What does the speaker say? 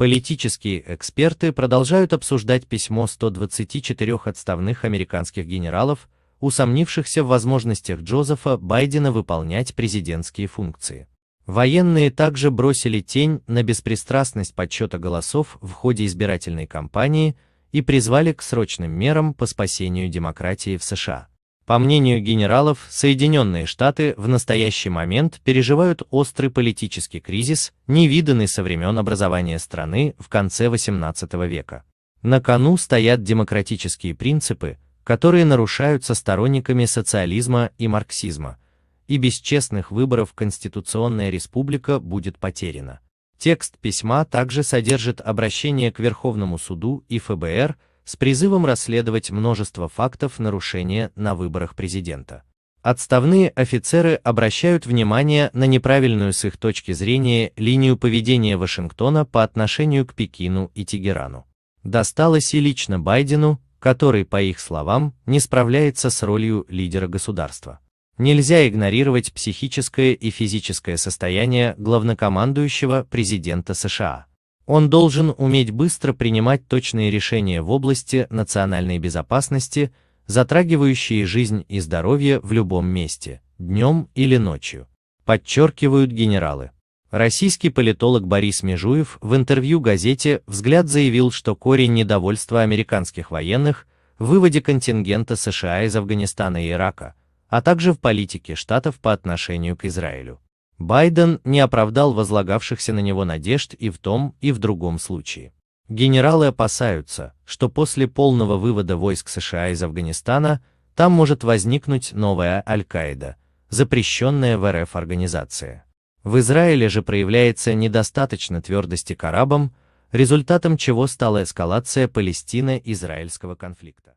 Политические эксперты продолжают обсуждать письмо 124 отставных американских генералов, усомнившихся в возможностях Джозефа Байдена выполнять президентские функции. Военные также бросили тень на беспристрастность подсчета голосов в ходе избирательной кампании и призвали к срочным мерам по спасению демократии в США. По мнению генералов, Соединенные Штаты в настоящий момент переживают острый политический кризис, невиданный со времен образования страны в конце XVIII века. На кону стоят демократические принципы, которые нарушаются сторонниками социализма и марксизма, и без честных выборов Конституционная республика будет потеряна. Текст письма также содержит обращение к Верховному суду и ФБР, с призывом расследовать множество фактов нарушения на выборах президента. Отставные офицеры обращают внимание на неправильную с их точки зрения линию поведения Вашингтона по отношению к Пекину и Тегерану. Досталось и лично Байдену, который, по их словам, не справляется с ролью лидера государства. Нельзя игнорировать психическое и физическое состояние главнокомандующего президента США. Он должен уметь быстро принимать точные решения в области национальной безопасности, затрагивающие жизнь и здоровье в любом месте, днем или ночью, подчеркивают генералы. Российский политолог Борис Межуев в интервью газете «Взгляд» заявил, что корень недовольства американских военных в выводе контингента США из Афганистана и Ирака, а также в политике штатов по отношению к Израилю. Байден не оправдал возлагавшихся на него надежд и в том, и в другом случае. Генералы опасаются, что после полного вывода войск США из Афганистана там может возникнуть новая Аль-Каида, запрещенная в РФ организация. В Израиле же проявляется недостаточно твердости к арабам, результатом чего стала эскалация Палестино-Израильского конфликта.